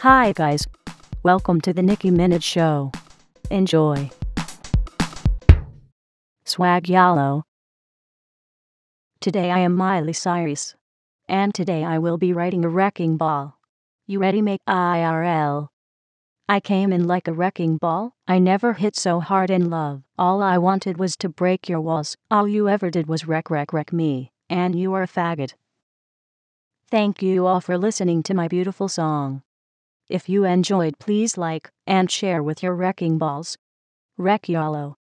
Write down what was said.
Hi guys. Welcome to the Nicki Minaj Show. Enjoy. Swag Yellow. Today I am Miley Cyrus. And today I will be writing a wrecking ball. You ready make IRL? I came in like a wrecking ball. I never hit so hard in love. All I wanted was to break your walls. All you ever did was wreck, wreck, wreck me. And you are a faggot. Thank you all for listening to my beautiful song. If you enjoyed please like and share with your wrecking balls. Wreck YOLO.